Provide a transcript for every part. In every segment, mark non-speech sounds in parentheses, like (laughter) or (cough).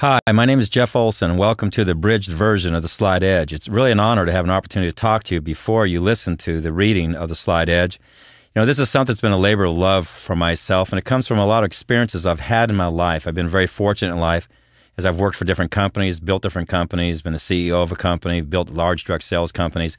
Hi, my name is Jeff Olson, and welcome to the bridged version of The Slide Edge. It's really an honor to have an opportunity to talk to you before you listen to the reading of The Slide Edge. You know, this is something that's been a labor of love for myself, and it comes from a lot of experiences I've had in my life. I've been very fortunate in life as I've worked for different companies, built different companies, been the CEO of a company, built large direct sales companies.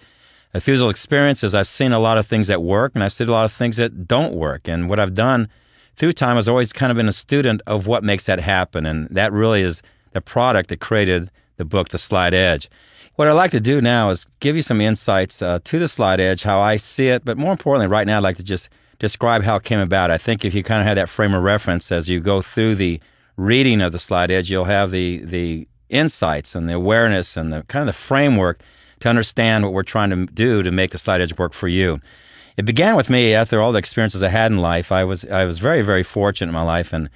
Through those experiences, I've seen a lot of things that work, and I've seen a lot of things that don't work. And what I've done through time, i always kind of been a student of what makes that happen. And that really is the product that created the book, The Slide Edge. What I'd like to do now is give you some insights uh, to the slide edge, how I see it, but more importantly, right now, I'd like to just describe how it came about. I think if you kind of have that frame of reference as you go through the reading of the slide edge, you'll have the the insights and the awareness and the kind of the framework to understand what we're trying to do to make the slide edge work for you it began with me after all the experiences I had in life. I was I was very very fortunate in my life, and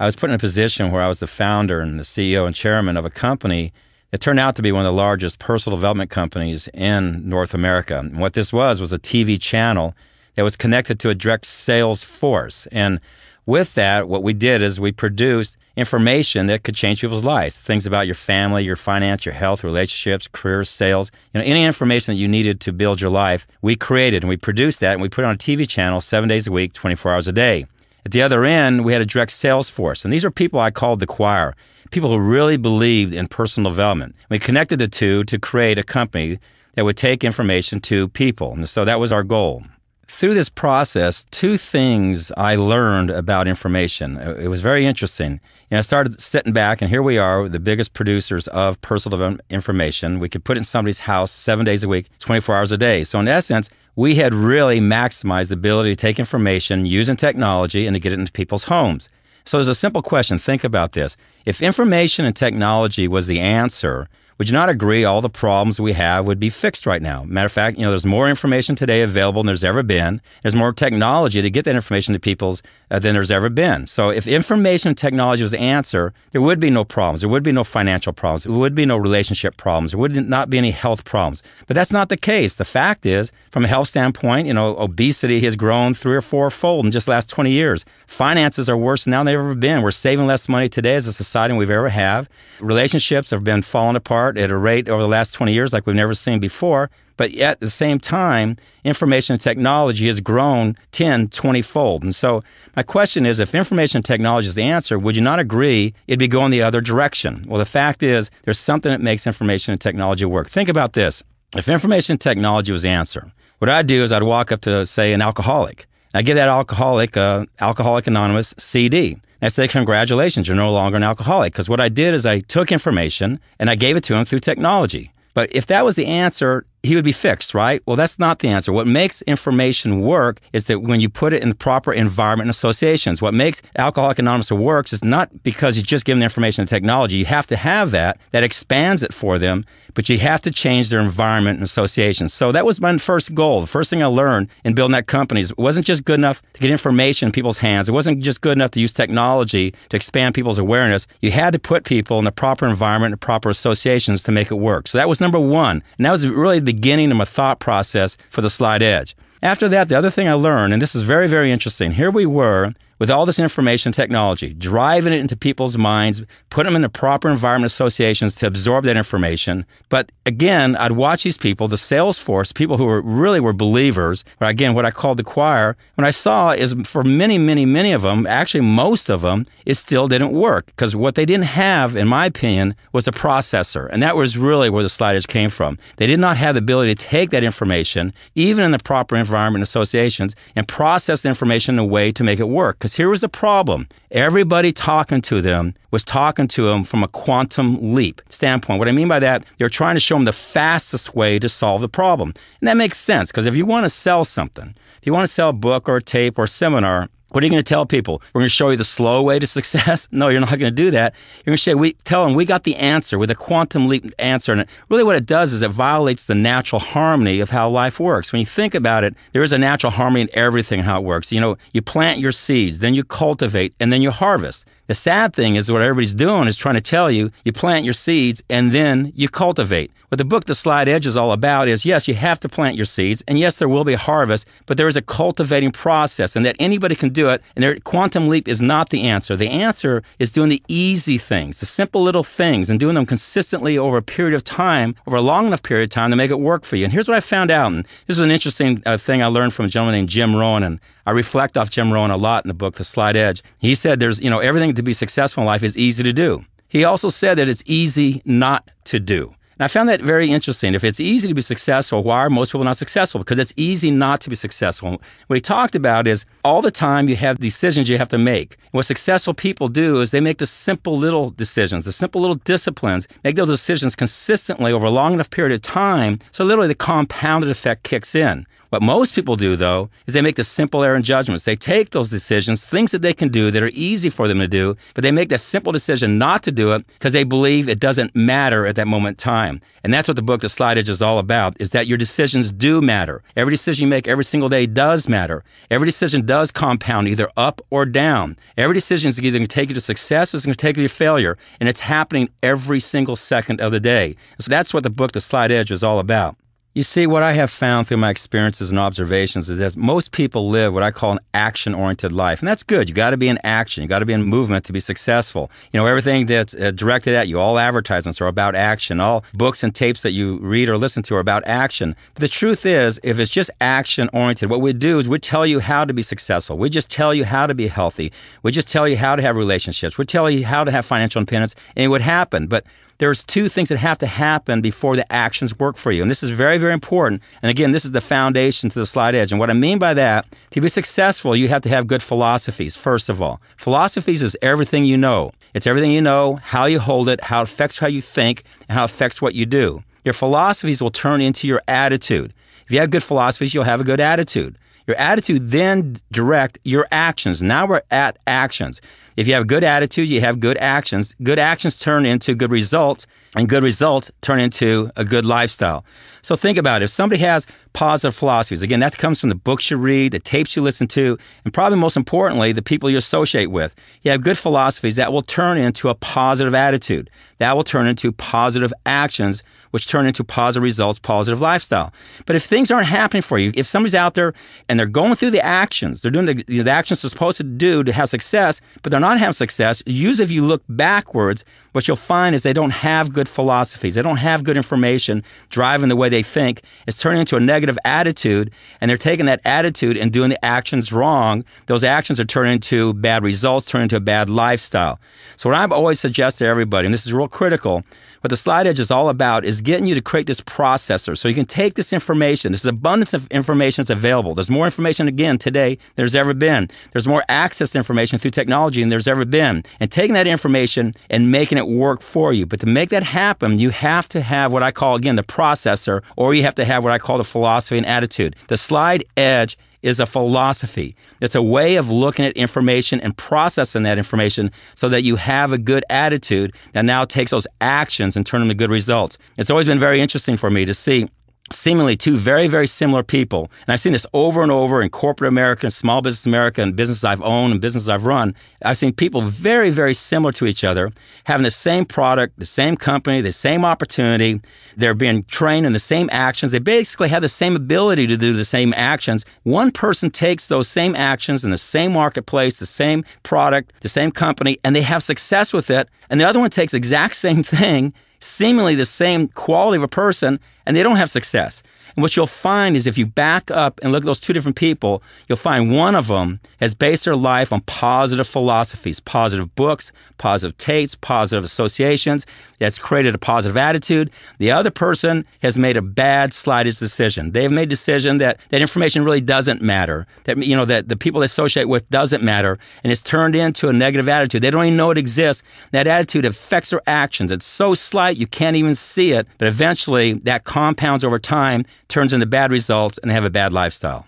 I was put in a position where I was the founder and the CEO and chairman of a company that turned out to be one of the largest personal development companies in North America. And what this was was a TV channel that was connected to a direct sales force, and with that, what we did is we produced information that could change people's lives. Things about your family, your finance, your health, relationships, careers, sales. You know, any information that you needed to build your life, we created and we produced that and we put it on a TV channel seven days a week, 24 hours a day. At the other end, we had a direct sales force. And these are people I called the choir, people who really believed in personal development. We connected the two to create a company that would take information to people. And so that was our goal through this process, two things I learned about information. Uh, it was very interesting. And I started sitting back, and here we are, the biggest producers of personal information. We could put it in somebody's house seven days a week, 24 hours a day. So, in essence, we had really maximized the ability to take information using technology and to get it into people's homes. So, there's a simple question. Think about this. If information and technology was the answer, would you not agree all the problems we have would be fixed right now? Matter of fact, you know, there's more information today available than there's ever been. There's more technology to get that information to people uh, than there's ever been. So if information technology was the answer, there would be no problems. There would be no financial problems. There would be no relationship problems. There would not be any health problems. But that's not the case. The fact is, from a health standpoint, you know, obesity has grown three or four fold in just the last 20 years. Finances are worse now than they've ever been. We're saving less money today as a society than we've ever have. Relationships have been falling apart apart at a rate over the last 20 years like we've never seen before. But yet, at the same time, information technology has grown 10, 20 fold. And so, my question is if information technology is the answer, would you not agree it'd be going the other direction? Well, the fact is, there's something that makes information and technology work. Think about this if information technology was the answer, what I'd do is I'd walk up to, say, an alcoholic. I give that alcoholic a uh, Alcoholic Anonymous CD. And I said, Congratulations, you're no longer an alcoholic. Because what I did is I took information and I gave it to him through technology. But if that was the answer, he would be fixed, right? Well, that's not the answer. What makes information work is that when you put it in the proper environment and associations. What makes Alcoholic Anonymous works is not because you just give them the information and technology. You have to have that that expands it for them but you have to change their environment and associations. So that was my first goal. The first thing I learned in building that company is it wasn't just good enough to get information in people's hands. It wasn't just good enough to use technology to expand people's awareness. You had to put people in the proper environment and proper associations to make it work. So that was number one. And that was really the beginning of my thought process for the slide edge. After that, the other thing I learned, and this is very, very interesting, here we were with all this information technology, driving it into people's minds, putting them in the proper environment associations to absorb that information. But again, I'd watch these people, the sales force, people who were really were believers, or again, what I called the choir, what I saw is for many, many, many of them, actually most of them, it still didn't work because what they didn't have, in my opinion, was a processor. And that was really where the sliders came from. They did not have the ability to take that information, even in the proper environment associations, and process the information in a way to make it work because here was the problem. Everybody talking to them was talking to them from a quantum leap standpoint. What I mean by that, they're trying to show them the fastest way to solve the problem. And that makes sense because if you want to sell something, if you want to sell a book or a tape or a seminar, what are you going to tell people? We're going to show you the slow way to (laughs) success? no, you're not going to do that. You're going to say, we, tell them we got the answer with a quantum leap answer. And really what it does is it violates the natural harmony of how life works. When you think about it, there is a natural harmony in everything how it works. You know, you plant your seeds, then you cultivate, and then you harvest. The sad thing is what everybody's doing is trying to tell you you plant your seeds and then you cultivate. What the book The Slide Edge is all about is yes, you have to plant your seeds and yes, there will be a harvest, but there is a cultivating process and that anybody can do it and their quantum leap is not the answer. The answer is doing the easy things, the simple little things and doing them consistently over a period of time, over a long enough period of time to make it work for you. And here's what I found out and this was an interesting uh, thing I learned from a gentleman named Jim Rowan, and I reflect off Jim Rowan a lot in the book The Slide Edge. He said there's, you know, everything to be successful in life is easy to do. He also said that it's easy not to do. And I found that very interesting. If it's easy to be successful, why are most people not successful? Because it's easy not to be successful. What he talked about is all the time you have decisions you have to make. And what successful people do is they make the simple little decisions, the simple little disciplines, make those decisions consistently over a long enough period of time. So literally the compounded effect kicks in. What most people do, though, is they make the simple error in judgments. They take those decisions, things that they can do that are easy for them to do, but they make the simple decision not to do it because they believe it doesn't matter at that moment in time. And that's what the book The Slide Edge is all about, is that your decisions do matter. Every decision you make every single day does matter. Every decision does compound either up or down. Every decision is either going to take you to success or it's going to take you to failure. And it's happening every single second of the day. So that's what the book The Slide Edge is all about. You see, what I have found through my experiences and observations is that most people live what I call an action oriented life. And that's good. You got to be in action. You got to be in movement to be successful. You know, everything that's uh, directed at you, all advertisements are about action. All books and tapes that you read or listen to are about action. But the truth is, if it's just action oriented, what we do is we tell you how to be successful. We just tell you how to be healthy. We just tell you how to have relationships. We tell you how to have financial independence. And it would happen. But there's two things that have to happen before the actions work for you. And this is very, very very important. And again, this is the foundation to the slide edge. And what I mean by that, to be successful, you have to have good philosophies, first of all. Philosophies is everything you know. It's everything you know, how you hold it, how it affects how you think, and how it affects what you do. Your philosophies will turn into your attitude. If you have good philosophies, you'll have a good attitude. Your attitude then direct your actions. Now we're at actions. If you have good attitude, you have good actions. Good actions turn into good results, and good results turn into a good lifestyle. So think about it. If somebody has positive philosophies, again, that comes from the books you read, the tapes you listen to, and probably most importantly, the people you associate with. You have good philosophies that will turn into a positive attitude. That will turn into positive actions which turn into positive results, positive lifestyle. But if things aren't happening for you, if somebody's out there and they're going through the actions, they're doing the, the actions they're supposed to do to have success, but they're not having success, usually if you look backwards, what you'll find is they don't have good philosophies. They don't have good information driving the way they think. It's turning into a negative attitude, and they're taking that attitude and doing the actions wrong. Those actions are turning into bad results, turning into a bad lifestyle. So what I've always suggested to everybody, and this is real critical, what the slide edge is all about is getting you to create this processor so you can take this information. This abundance of information that's available. There's more information again today there's ever been. There's more access to information through technology than there's ever been. And taking that information and making it work for you. But to make that happen, you have to have what I call again the processor, or you have to have what I call the philosophy and attitude. The slide edge is a philosophy. It's a way of looking at information and processing that information so that you have a good attitude that now takes those actions and turn them to good results. It's always been very interesting for me to see seemingly two very, very similar people. And I've seen this over and over in corporate America, small business America, and businesses I've owned and businesses I've run. I've seen people very, very similar to each other, having the same product, the same company, the same opportunity. They're being trained in the same actions. They basically have the same ability to do the same actions. One person takes those same actions in the same marketplace, the same product, the same company, and they have success with it. And the other one takes exact same thing seemingly the same quality of a person and they don't have success. And what you'll find is if you back up and look at those two different people, you'll find one of them has based their life on positive philosophies, positive books, positive tastes, positive associations. That's created a positive attitude. The other person has made a bad, slighted decision. They've made a decision that that information really doesn't matter. That you know that the people they associate with doesn't matter, and it's turned into a negative attitude. They don't even know it exists. That attitude affects their actions. It's so slight you can't even see it, but eventually that compounds over time, turns into bad results, and they have a bad lifestyle.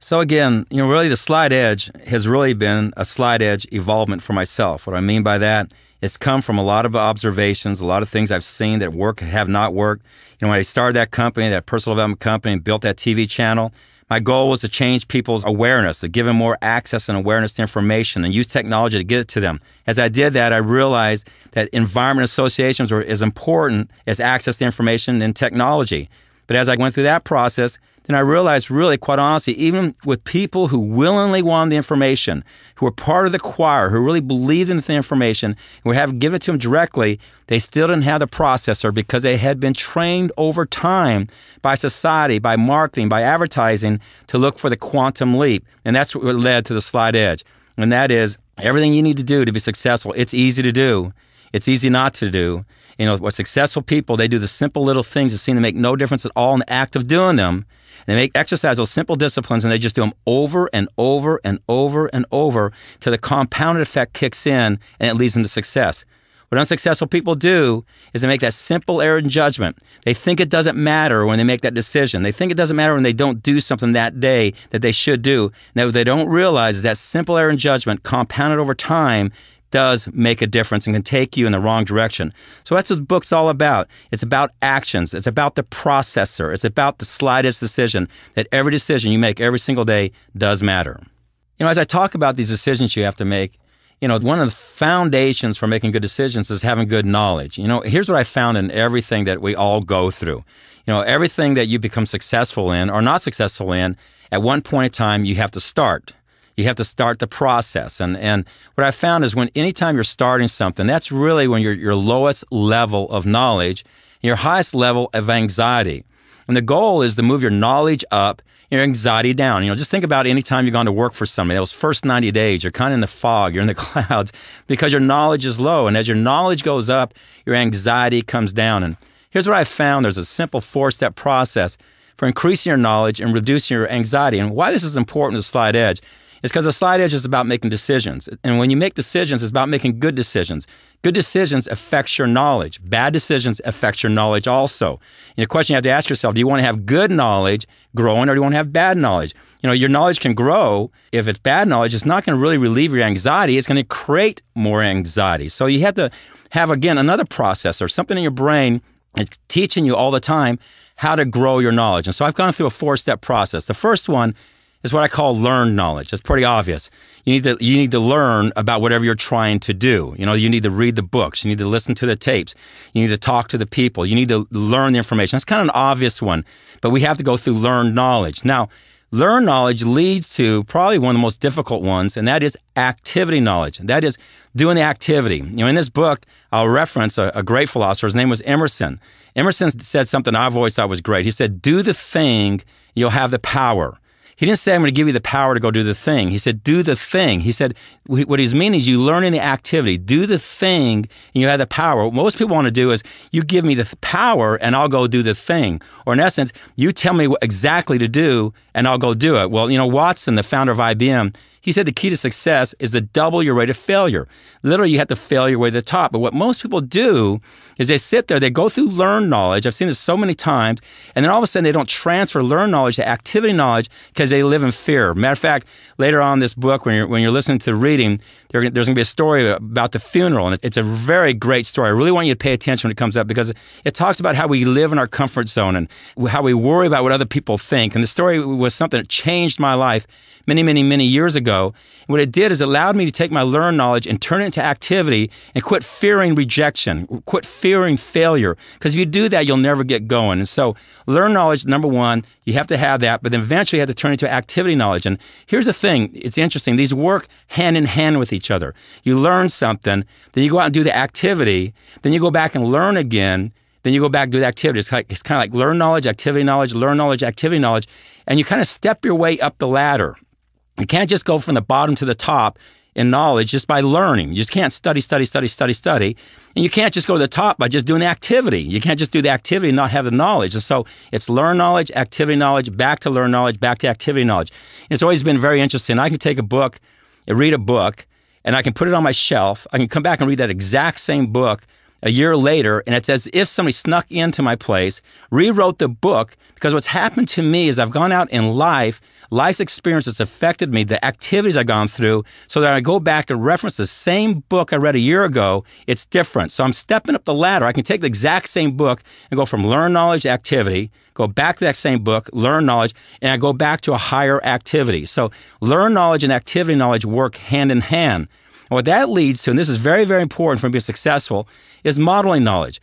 So again, you know, really the slide edge has really been a slide edge evolvement for myself. What I mean by that, it's come from a lot of observations, a lot of things I've seen that work have not worked. You know, when I started that company, that personal development company, and built that TV channel, my goal was to change people's awareness, to give them more access and awareness to information and use technology to get it to them. As I did that, I realized that environment associations were as important as access to information and technology. But as I went through that process, then I realized, really, quite honestly, even with people who willingly wanted the information, who were part of the choir, who really believed in the information, and would have given it to them directly, they still didn't have the processor because they had been trained over time by society, by marketing, by advertising to look for the quantum leap. And that's what led to the slide edge. And that is everything you need to do to be successful, it's easy to do. It's easy not to do. You know, what successful people, they do the simple little things that seem to make no difference at all in the act of doing them. And they make exercise those simple disciplines and they just do them over and over and over and over till the compounded effect kicks in and it leads them to success. What unsuccessful people do is they make that simple error in judgment. They think it doesn't matter when they make that decision. They think it doesn't matter when they don't do something that day that they should do. Now, what they don't realize is that simple error in judgment compounded over time does make a difference and can take you in the wrong direction. So that's what the book's all about. It's about actions. It's about the processor. It's about the slightest decision that every decision you make every single day does matter. You know, as I talk about these decisions you have to make, you know, one of the foundations for making good decisions is having good knowledge. You know, here's what I found in everything that we all go through. You know, everything that you become successful in or not successful in, at one point in time, you have to start. You have to start the process. And, and what I found is when anytime you're starting something, that's really when you're your lowest level of knowledge, your highest level of anxiety. And the goal is to move your knowledge up, your anxiety down. You know, just think about any time you've gone to work for somebody, those first 90 days, you're kind of in the fog, you're in the (laughs) clouds because your knowledge is low. And as your knowledge goes up, your anxiety comes down. And here's what I found there's a simple four step process for increasing your knowledge and reducing your anxiety. And why this is important to Slide Edge is because the slight edge is about making decisions. And when you make decisions, it's about making good decisions. Good decisions affects your knowledge. Bad decisions affects your knowledge also. And the question you have to ask yourself, do you want to have good knowledge growing or do you want to have bad knowledge? You know, your knowledge can grow. If it's bad knowledge, it's not going to really relieve your anxiety. It's going to create more anxiety. So you have to have, again, another process or something in your brain it's teaching you all the time how to grow your knowledge. And so I've gone through a four step process. The first one is what I call learned knowledge. It's pretty obvious. You need to you need to learn about whatever you're trying to do. You know, you need to read the books, you need to listen to the tapes, you need to talk to the people, you need to learn the information. That's kind of an obvious one, but we have to go through learned knowledge. Now, learned knowledge leads to probably one of the most difficult ones, and that is activity knowledge. That is doing the activity. You know, in this book, I'll reference a, a great philosopher. His name was Emerson. Emerson said something I've always thought was great. He said, "Do the thing, you'll have the power." He didn't say, I'm going to give you the power to go do the thing. He said, do the thing. He said, what he's meaning is you learn in the activity. Do the thing, and you have the power. What most people want to do is, you give me the power, and I'll go do the thing. Or in essence, you tell me what exactly to do, and I'll go do it. Well, you know, Watson, the founder of IBM, he said the key to success is to double your rate of failure. Literally, you have to fail your way to the top. But what most people do is they sit there, they go through learned knowledge. I've seen this so many times. And then all of a sudden, they don't transfer learned knowledge to activity knowledge because they live in fear. Matter of fact, later on in this book, when you're, when you're listening to the reading, there, there's going to be a story about the funeral. And it's a very great story. I really want you to pay attention when it comes up because it talks about how we live in our comfort zone and how we worry about what other people think. And the story was something that changed my life many, many, many years ago. And what it did is it allowed me to take my learned knowledge and turn it into activity and quit fearing rejection, quit fearing failure. Because if you do that, you'll never get going. And so, learn knowledge, number one, you have to have that, but then eventually you have to turn it into activity knowledge. And here's the thing it's interesting. These work hand in hand with each other. You learn something, then you go out and do the activity, then you go back and learn again then you go back and do the activity. It's, like, it's kind of like learn knowledge, activity knowledge, learn knowledge, activity knowledge, and you kind of step your way up the ladder. You can't just go from the bottom to the top in knowledge just by learning. You just can't study, study, study, study, study. And you can't just go to the top by just doing the activity. You can't just do the activity and not have the knowledge. And so it's learn knowledge, activity knowledge, back to learn knowledge, back to activity knowledge. And it's always been very interesting. I can take a book and read a book and I can put it on my shelf. I can come back and read that exact same book a year later, and it's as if somebody snuck into my place, rewrote the book, because what's happened to me is I've gone out in life, life's experience has affected me, the activities I've gone through, so that I go back and reference the same book I read a year ago, it's different. So I'm stepping up the ladder. I can take the exact same book and go from learn knowledge to activity, go back to that same book, learn knowledge, and I go back to a higher activity. So learn knowledge and activity knowledge work hand in hand. And what that leads to, and this is very, very important for being successful, is modeling knowledge.